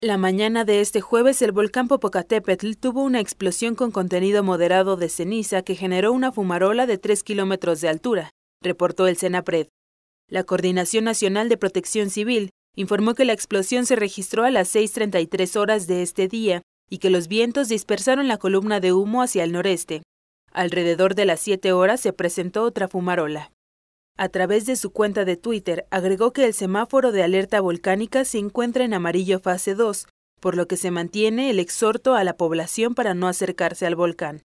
La mañana de este jueves, el volcán Popocatépetl tuvo una explosión con contenido moderado de ceniza que generó una fumarola de 3 kilómetros de altura, reportó el CENAPRED. La Coordinación Nacional de Protección Civil informó que la explosión se registró a las 6.33 horas de este día y que los vientos dispersaron la columna de humo hacia el noreste. Alrededor de las 7 horas se presentó otra fumarola. A través de su cuenta de Twitter, agregó que el semáforo de alerta volcánica se encuentra en amarillo fase 2, por lo que se mantiene el exhorto a la población para no acercarse al volcán.